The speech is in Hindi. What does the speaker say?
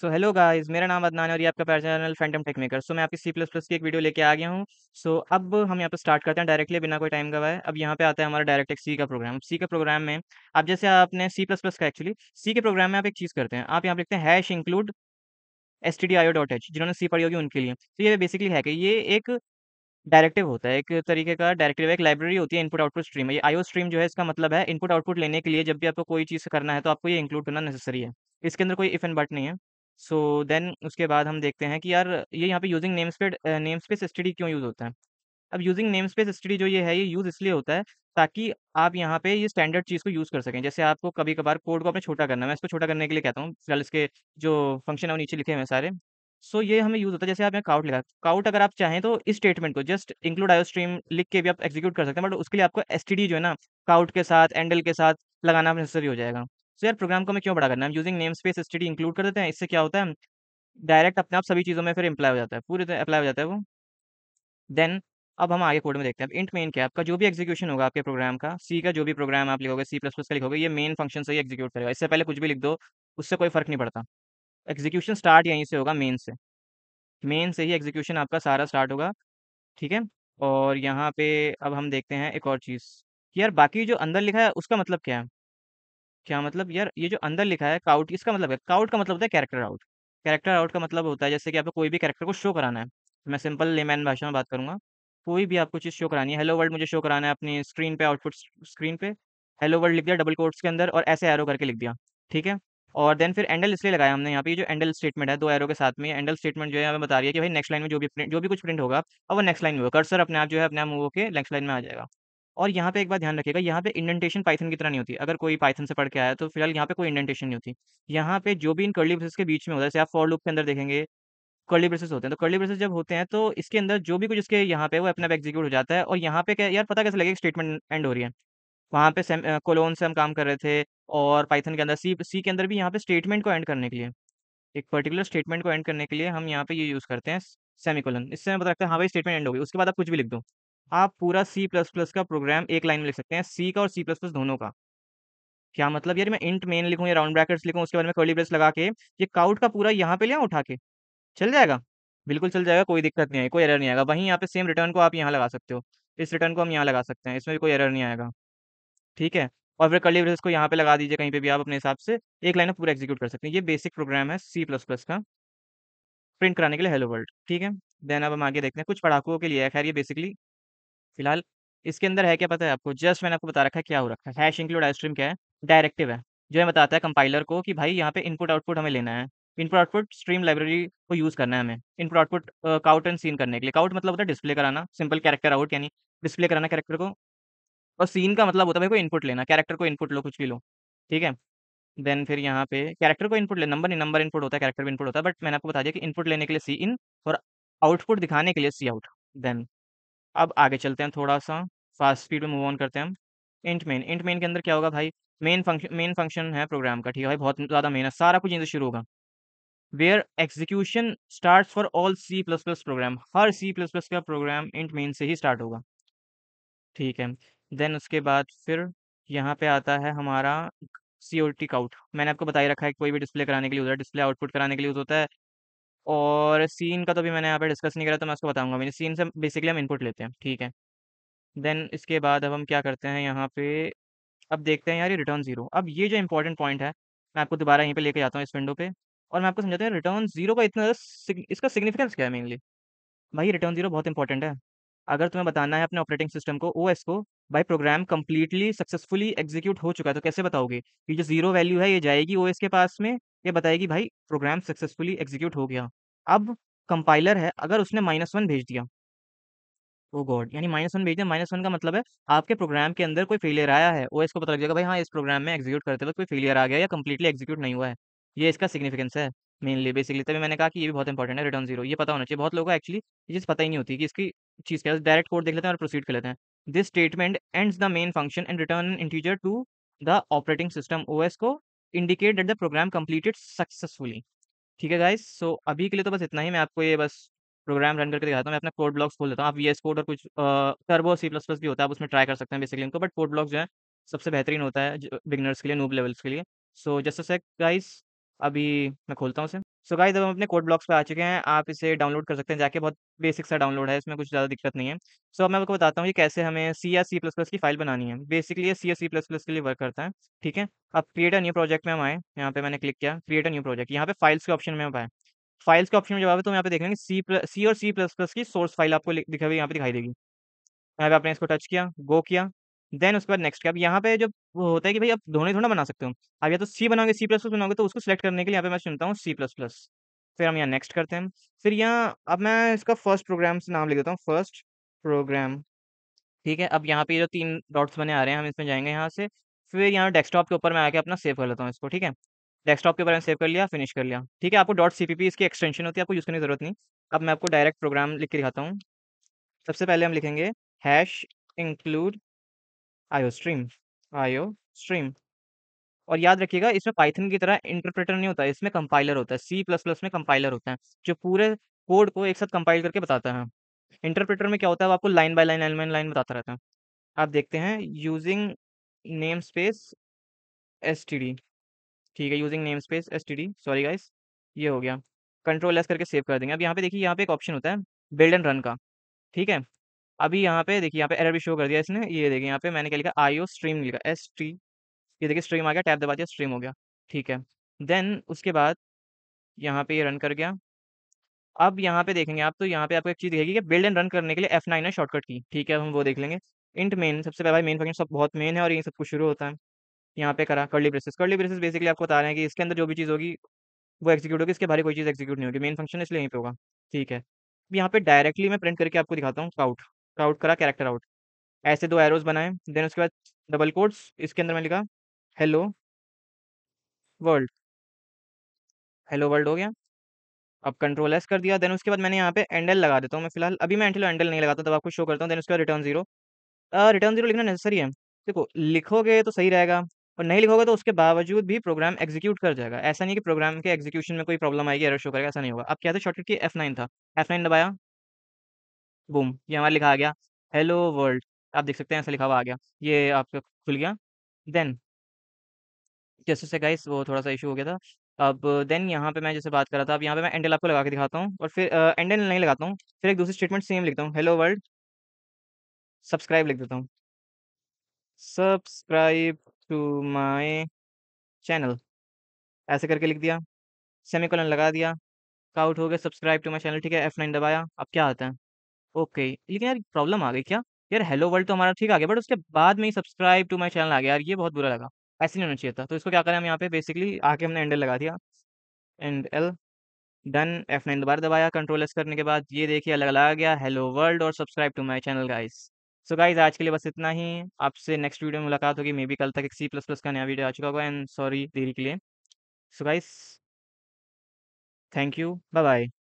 सो हेलो गाइस मेरा नाम अदनान और ये आपका पैर चैनल फैंटम टेक मेकर सो मैं आपकी सी प्लस प्लस की एक वीडियो लेके आ गया हूँ सो so, अब हम यहाँ पे स्टार्ट करते हैं डायरेक्टली बिना कोई टाइम गवाए अब यहाँ पे आता है हमारा डायरेक्ट एक सी का प्रोग्राम सी का प्रोग्राम में आप जैसे आपने सी प्लस प्लस का एक्चुअली सी के प्रोग्राम में आप एक चीज़ करते हैं आप यहाँ पे लिखते hash include S T D I O dot H जिन्होंने सी पढ़ी होगी उनके लिए तो ये बेसिकली है कि ये एक डायरेक्टिव होता है एक तरीके का डायरेक्टिव एक लाइब्रेरी होती है इनपुट आउटपुट स्ट्रीम ये आईओ स्ट्रीम जो है इसका मतलब है इनपुट आउटपुट लेने के लिए जब भी आपको कोई चीज़ करना है तो आपको ये इंक्लूड करना नेसेसरी है इसके अंदर कोई इफ एंड बट नहीं है सो देन उसके बाद हम देखते हैं कि यार ये यहाँ पे यूजिंग नेम्स पे नेम स्पेस स्टडी क्यों यूज़ होता है अब यूजिंग नेम स्पेस स्टडी जो ये है ये यूज़ इसलिए होता है ताकि आप यहाँ पे ये स्टैंडर्ड चीज़ को यूज़ कर सकें जैसे आपको कभी कभार कोड को अपने छोटा करना है मैं इसको छोटा करने के लिए कहता हूँ फिलहाल इसके जो फंक्शन है वो नीचे लिखे हुए हैं सारे सो ये हमें यूज़ होता है जैसे आप यहाँ काउट लिखा काउट अगर आप चाहें तो इस स्टेटमेंट को जस्ट इंक्लूड आयो स्ट्रीम लिख के भी आप एग्जीक्यूट कर सकते हैं बट उसके लिए आपको एस जो है ना काउट के साथ एंडल के साथ लगाना नेसेसरी हो जाएगा सो यार प्रोग्राम को मैं क्यों बढ़ा करना है using namespace study include कर देते हैं इससे क्या होता है डायरेक्ट अपने आप सभी चीज़ों में फिर अप्लाई हो जाता है पूरे अप्लाई हो जाता है वो देन अब हम आगे कोड में देखते हैं इंट मेन क्या आपका जो भी एग्जीक्यूशन होगा आपके प्रोग्राम का सी का जो भी प्रोग्राम आप लिखोगे सी प्लस प्लस का लिखोगे ये मेन फंक्शन से ही एग्जीक्यूट करेगा इससे पहले कुछ भी लिख दो उससे कोई फर्क नहीं पड़ता एग्जीक्यूशन स्टार्ट यहीं से होगा मेन से मेन से ही एग्जीक्यूशन आपका सारा स्टार्ट होगा ठीक है और यहाँ पे अब हम देखते हैं एक और चीज़ यार बाकी जो अंदर लिखा है उसका मतलब क्या है क्या मतलब यार ये जो अंदर लिखा है काउट इसका मतलब है काउट का मतलब होता है कैरेक्टर आउट कैरेक्टर आउट का मतलब होता है जैसे कि आपको कोई भी कैरेक्टर को शो कराना है मैं सिंपल लेमैन भाषा में बात करूंगा कोई भी आपको चीज़ शो करानी है हेलो वर्ल्ड मुझे शो कराना है अपनी स्क्रीन पे आउटपुट स्क्रीन पे हेलो वर्ल्ड लिख दिया डबल कोट्स के अंदर और ऐसे एरो करके लिख दिया ठीक है और देन फिर एंडल इसलिए लगाया हमने यहाँ पे जो एंडल स्टेटमेंट है दो एरो के साथ में एंडल स्टेटमेंट जो है हमें बता रही है कि भाई नेक्स्ट लाइन में जो भी प्रिंट जो भी कुछ प्रिंट होगा अब वो नेक्स्ट लाइन में होगा कर्सर अपने आप जो है अपने आप मूव होकर नेक्स्ट लाइन में आ जाएगा और यहाँ पे एक बात ध्यान रखिएगा यहाँ पे इंडेंटेशन पाइथन की तरह नहीं होती अगर कोई पाइथन से पढ़ के आया तो फिलहाल यहाँ पे कोई इंडेंटेशन नहीं होती यहाँ पे जो भी इन कर्ली ब्रेसेस के बीच में होता है जैसे आप फॉर लूप के अंदर देखेंगे कर्ली ब्रेसेस होते हैं तो कर्ली ब्रेसेस जब होते हैं तो इसके अंदर जो भी कुछ इसके यहाँ पे वो अपना एग्जीक्यूट हो जाता है और यहाँ पे क्या यार पता कैसे लगेगा स्टेटमेंट एंड हो रही है वहाँ पे सेम कोलोन से हम काम कर रहे थे और पाइथन के अंदर सी सी के अंदर भी यहाँ पे स्टेटमेंट को एंड करने के लिए एक पर्टिकुलर स्टेटमेंट को एंड करने के लिए हम यहाँ पे ये यूज़ करते हैं सेमी कोलन इससे हमें पता लगता है हाँ भाई स्टेटमेंट एंड हो गई उसके बाद आप कुछ भी लिख दो आप पूरा सी प्लस प्लस का प्रोग्राम एक लाइन में लिख सकते हैं सी का और सी प्लस प्लस दोनों का क्या मतलब यार मैं इंट मेन लिखूँ या राउंड ब्रैकेट्स लिखूँ उसके बाद में कर्ली ब्रेस लगा के ये काउट का पूरा यहाँ पे ले उठा के चल जाएगा बिल्कुल चल जाएगा कोई दिक्कत नहीं है कोई एरर नहीं आएगा वहीं यहाँ पे सेम रिटर्न को आप यहाँ लगा सकते हो इस रिटर्न को हम यहाँ लगा सकते हैं इसमें भी कोई एरर नहीं आएगा ठीक है और फिर कर्ली ब्रेस को यहाँ पे लगा दीजिए कहीं पर भी आप अपने हिसाब से एक लाइन में पूरा एग्जीक्यूट कर सकते हैं ये बेसिक प्रोग्राम है सी प्लस प्लस का प्रिंट कराने के लिए हेलो वर्ल्ड ठीक है देन अब हम आगे देखते हैं कुछ पढ़ाकुओं के लिए खैर ये बेसिकली फिलहाल इसके अंदर है क्या पता है आपको जस्ट मैंने आपको बता रखा है क्या हो रखा है हैश इंक्लूड स्ट्रीम क्या है डायरेक्टिव है जो है बताता है कंपाइलर को कि भाई यहाँ पे इनपुट आउटपुट हमें लेना है इनपुट आउटपुट स्ट्रीम लाइब्रेरी को यूज़ करना है हमें input output cout and cin करने के लिए काउट मतलब होता है डिस्प्ले कराना सिंपल कैरेक्टर आउट यानी डिस्प्ले कराना कैरेक्टर को और सीन का मतलब होता है भाई को इनपुट लेना कैरेक्टर को इनपुट लो कुछ भी लो ठीक है देन फिर यहाँ पे कैरेक्टर को इनपुट ले नंबर नहीं नंबर इनपुट होता है कैरेक्टर भी इनपुट होता है बट मैंने आपको बता दिया कि इनपुट लेने के लिए सी इन और आउटपुट दिखाने के लिए सी आउट देन अब आगे चलते हैं थोड़ा सा फास्ट स्पीड में मूव ऑन करते हैं हम इंट मेन इंट मेन के अंदर क्या होगा भाई मेन फंक्शन मेन फंक्शन है प्रोग्राम का ठीक है भाई बहुत ज़्यादा मेन है सारा कुछ इनसे शुरू होगा where execution start for all C plus plus program हर सी प्लस प्लस का प्रोग्राम इंट मेन से ही स्टार्ट होगा ठीक है देन उसके बाद फिर यहाँ पे आता है हमारा सी ओ टी काउट मैंने आपको बताई रखा है कोई भी डिस्प्ले कराने के लिए होता है डिस्प्ले आउटपुट कराने के लिए होता है और सीन का तो भी मैंने यहाँ पे डिस्कस नहीं करा तो मैं उसको बताऊंगा मैंने सीन से बेसिकली हम इनपुट लेते हैं ठीक है देन इसके बाद अब हम क्या करते हैं यहाँ पे अब देखते हैं यार ये रिटर्न जीरो अब ये जो इंपॉर्टेंट पॉइंट है मैं आपको दोबारा यहीं पे लेके जाता हूँ इस विंडो पे और मैं आपको समझाता हूँ रिटर्न जीरो का इतना इसका सिग्निफिकेंस क्या है मेनली भाई रिटर्न जीरो बहुत इंपॉर्टेंट है अगर तुम्हें बताना है अपने ऑपरेटिंग सिस्टम को ओ को भाई प्रोग्राम कम्प्लीटली सक्सेसफुली एग्जीक्यूट हो चुका है तो कैसे बताओगे कि जो जीरो वैल्यू है ये जाएगी ओ के पास में ये बताएगी भाई प्रोग्राम सक्सेसफुली एग्जीक्यूट हो गया अब कंपाइलर है अगर उसने माइनस वन भेज दिया ओ गॉड यानी माइनस वन भेज दिया माइनस वन का मतलब है आपके प्रोग्राम के अंदर कोई फेलियर आया है वो इसको पता लग जाएगा भाई हाँ इस प्रोग्राम में एग्जीक्यूट करते वक्त कोई फेलियर आ गया या कंप्लीटली एग्जीक्यूट नहीं हुआ है ये इसका सिग्निफिकेंस है मेनली बेसिकली तभी मैंने कहा कि ये भी बहुत इंपॉर्टेंट है रिटर्न जीरो ये पता होना चाहिए बहुत लोगों को एक्चुअली ये चीज़ पता ही नहीं होती कि इसकी चीज़ क्या डायरेक्ट कोड देख लेते हैं और प्रोसीड कर लेते हैं this statement ends the main function and return integer to the operating system ओ को indicate that the program completed successfully ठीक है गाइस सो अभी के लिए तो बस इतना ही मैं आपको ये बस प्रोग्राम रन करके दिखाता हूँ मैं अपना कोड ब्लॉग्स खोल देता हूँ आप वी एस कोड और कुछ टर्बो सी प्लस प्लस भी होता है आप उसमें ट्राई कर सकते हैं बेसिकली उनको बट कोड ब्लॉक्स जो है सबसे बेहतरीन होता है बिगनर्स के लिए नूब लेवल्स के लिए so just a sec guys अभी मैं खोलता हूँ उसे सो गाइज अब हम अपने कोड ब्लॉक्स पे आ चुके हैं आप इसे डाउनलोड कर सकते हैं जाके बहुत बेसिक सा डाउनलोड है इसमें कुछ ज़्यादा दिक्कत नहीं है सो so, अब मैं आपको बताता हूँ कि कैसे हमें सी या सी प्लस प्लस की फाइल बनानी है बेसिकली ये सी या सी प्लस प्लस के लिए वर्क करता है ठीक है अब क्रिएट अ न्यू प्रोजेक्ट में हम आए यहाँ पे मैंने क्लिक किया क्रिएट अ न्यू प्रोजेक्ट यहाँ पे फाइल्स के ऑप्शन में हम आए फाइल्स के ऑप्शन में जब आए तो यहाँ पे देखेंगे सी सी और सी प्लस प्लस की सोर्स फाइल आपको दिखाई यहाँ पे दिखाई देगी यहाँ पे आपने इसको टच किया गो किया देन उसके बाद नेक्स्ट क्या अब यहाँ पे जब वो होता है कि भाई आप धोने थोड़ा बना सकते हो अब या तो सी बनाओगे सी प्लस प्लस बनाओगे तो उसको सिलेक्ट करने के लिए यहाँ पे मैं चुनता हूँ सी प्लस प्लस फिर हम यहाँ नेक्स्ट करते हैं फिर यहाँ अब मैं इसका फर्स्ट प्रोग्राम से नाम लिख देता हूँ फर्स्ट प्रोग्राम ठीक है अब यहाँ पे जो तीन डॉट्स बने आ रहे हैं हम इसमें जाएंगे यहाँ से फिर यहाँ डेस्कटॉप के ऊपर मैं आके अपना सेव कर लेता हूँ इसको ठीक है डेस्कटॉप के ऊपर मैंने सेव कर लिया फिनिश कर लिया ठीक है आपको डॉट पी इसकी एक्सटेंशन होती है आपको यूज़ करने की जरूरत नहीं अब मैं आपको डायरेक्ट प्रोग्राम लिख के दिखाता हूँ सबसे पहले हम लिखेंगे hash include iostream iostream और याद रखिएगा इसमें पाइथन की तरह इंटरप्रेटर नहीं होता इसमें कंपाइलर होता है सी प्लस प्लस में कंपाइलर होता है जो पूरे कोड को एक साथ कंपाइल करके बताता है इंटरप्रेटर में क्या होता है आपको line by line line by line बताता रहता है आप देखते हैं यूजिंग नेम स्पेस एस ठीक है using namespace S sorry guys ये हो गया कंट्रोल एस करके सेव कर देंगे अब यहाँ पे देखिए यहाँ पे एक ऑप्शन होता है बिल्ड एंड रन का ठीक है अभी यहाँ पे देखिए यहाँ पे एरर भी शो कर दिया इसने ये देखिए यहाँ पे मैंने क्या लिखा आईओ स्ट्रीम लिखा एस टी ये देखिए स्ट्रीम आ गया टैप दबा दिया स्ट्रीम हो गया ठीक है देन उसके बाद यहाँ पे ये रन कर गया अब यहाँ पे देखेंगे आप तो यहाँ पे आपको एक चीज़ दिखेगी कि बिल्ड एंड रन करने के लिए एफ नाइन है शॉर्टकट की ठीक है हम वो देख लेंगे इंट मेन सबसे पहले मेन फंक्शन सब बहुत मेन है और ये सब कुछ शुरू होता है यहाँ पे करा curly braces curly braces basically आपको बता रहे हैं कि इसके अंदर जो भी चीज़ होगी वो एक्जीक्यूट होगी इसके बाहर कोई चीज़ एक्जीक्यूट नहीं होगी मेन फंक्शन इसलिए यहीं पे होगा ठीक है यहाँ पे डायरेक्टली मैं प्रिंट करके आपको दिखाता हूँ काउट आउट करा कैरेक्टर आउट ऐसे दो एरोज बनाए देन उसके बाद डबल कोड्स इसके अंदर मैंने लिखा हेलो वर्ल्ड हेलो वर्ल्ड हो गया अब कंट्रोल एस कर दिया देन उसके बाद मैंने यहाँ पे एंडल लगा देता हूँ मैं फिलहाल अभी मैं एंटिलो एंडल नहीं लगाता तब आपको शो करता हूँ देन उसके बाद रिटर्न जीरो रिटर्न जीरो लिखना नेसेसरी है देखो लिखोगे तो सही रहेगा और नहीं लिखोगे तो उसके बावजूद भी प्रोग्राम एग्जीक्यूट कर जाएगा ऐसा नहीं कि प्रोग्राम के एग्जीक्यूशन में कोई प्रॉब्लम आएगी एरर शो करेगा ऐसा नहीं होगा अब क्या था शॉर्टकट की एफ नाइन था एफ नाइन दबाया बूम ये हमारा लिखा आ गया हेलो वर्ल्ड आप देख सकते हैं ऐसा लिखा हुआ आ गया ये आपका खुल गया देन जैसे से गाइस वो थोड़ा सा इशू हो गया था अब देन यहाँ पे मैं जैसे बात कर रहा था अब यहाँ पे मैं एंडल आपको लगा के दिखाता हूँ और फिर एंडल नहीं लगाता हूँ फिर एक दूसरी स्टेटमेंट सेम लिखता हूँ हेलो वर्ल्ड सब्सक्राइब लिख देता हूँ सब्सक्राइब टू माई चैनल ऐसे करके लिख दिया सेमी कॉलन लगा दिया काउट हो गया सब्सक्राइब टू माई चैनल ठीक है एफ नाइन दबाया अब क्या आता है ओके लेकिन यार प्रॉब्लम आ गई क्या? यार हेलो वर्ल्ड तो हमारा ठीक आ गया बट उसके बाद में ही सब्सक्राइब टू माय चैनल आ गया यार ये बहुत बुरा लगा। ऐसे नहीं होना चाहिए था। तो इसको क्या करें हम यहाँ पे बेसिकली आके हमने एंडल लगा दिया। End L done F nine दोबारा दबाया कंट्रोल एस करने के बाद ये देखिए अलग लगा गया हेलो वर्ल्ड और subscribe to my channel guys so guys आज के लिए बस इतना ही आपसे नेक्स्ट वीडियो में मुलाकात होगी मे बी कल तक एक सी प्लस प्लस का नया वीडियो आ चुका होगा एंड सॉरी देरी के लिए so guys thank you bye bye